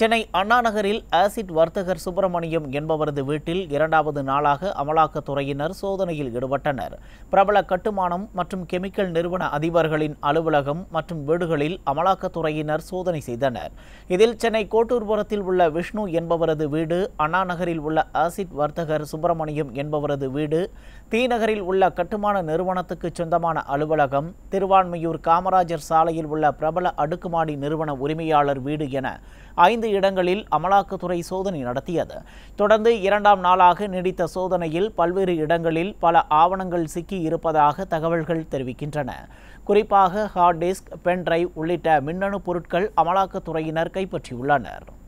Chennai அண்ணாநகரில் acid வர்த்தகர் சுப்பிரமணியம் என்பவரது வீட்டில் இரண்டாவது நாளாக அமலாக்கத்துறையினர் சோதனையில் ஈடுபட்டனர் பிரபல கட்டுமானம் மற்றும் கெமிக்கல் நிறுவன அதிபர்களின் அலுவலகம் மற்றும் வீடுகளில் அமலாக்கத்துறையினர் சோதனை செய்தனர் இதில் சென்னை கோட்டூர்புரத்தில் உள்ள விஷ்ணு என்பவரது வீடு அண்ணாநகரில் உள்ள ஆசிட் வர்த்தகர் சுப்பிரமணியம் என்பவரது வீடு தீநகரில் உள்ள கட்டுமான நிறுவனத்துக்கு சொந்தமான அலுவலகம் திருவான்மையூர் காமராஜர் சாலையில் உள்ள பிரபல அடுக்குமாடி நிறுவன உரிமையாளர் வீடு என ஐந்து இடங்களில் அமலாக்கத்துறை சோதனை நடத்தியது தொடர்ந்து இரண்டாம் நாளாக நீடித்த சோதனையில் பல்வேறு இடங்களில் பல ஆவணங்கள் சிக்கி இருப்பதாக தகவல்கள் தெரிவிக்கின்றன குறிப்பாக ஹார்ட் டிஸ்க் பென் உள்ளிட்ட மின்னணு பொருட்கள் அமலாக்கத்துறையினர் கைப்பற்றியுள்ளனர்